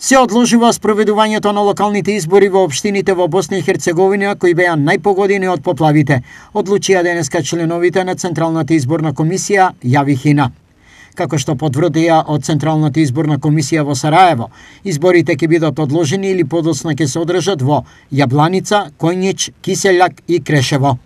се одложува спроведувањето на локалните избори во обштините во Босна и Херцеговина кои беа најпогодени од поплавите, одлучија денеска членовите на Централната изборна комисија Јавихина. Како што потврдија од Централната изборна комисија во Сараево, изборите ќе бидат одложени или подоцна ќе се одржат во Јабланица, Коњич, Киселјак и Крешево.